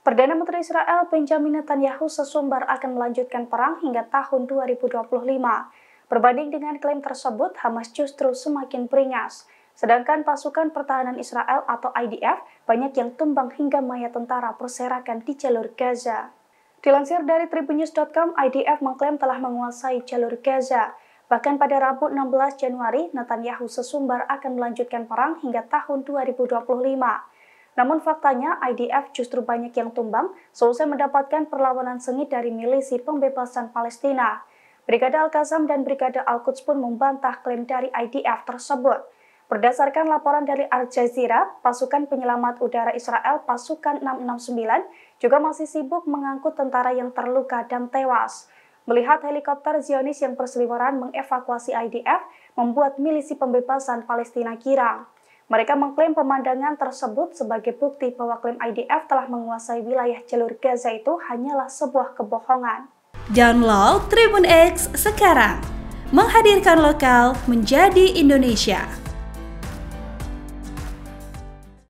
Perdana Menteri Israel Benjamin Netanyahu sesumbar akan melanjutkan perang hingga tahun 2025. Berbanding dengan klaim tersebut, Hamas justru semakin beringas. Sedangkan pasukan pertahanan Israel atau IDF banyak yang tumbang hingga mayat tentara berserakan di jalur Gaza. Dilansir dari tribunews.com, IDF mengklaim telah menguasai jalur Gaza. Bahkan pada Rabu 16 Januari, Netanyahu sesumbar akan melanjutkan perang hingga tahun 2025. Namun faktanya IDF justru banyak yang tumbang selesai mendapatkan perlawanan sengit dari milisi pembebasan Palestina. Brigade Al-Qasam dan Brigade Al-Quds pun membantah klaim dari IDF tersebut. Berdasarkan laporan dari Al Jazeera, pasukan penyelamat udara Israel pasukan 669 juga masih sibuk mengangkut tentara yang terluka dan tewas. Melihat helikopter Zionis yang berseliweran mengevakuasi IDF, membuat milisi pembebasan Palestina girang. Mereka mengklaim pemandangan tersebut sebagai bukti bahwa klaim IDF telah menguasai wilayah jalur Gaza itu hanyalah sebuah kebohongan. Download Tribun X sekarang, menghadirkan lokal menjadi Indonesia.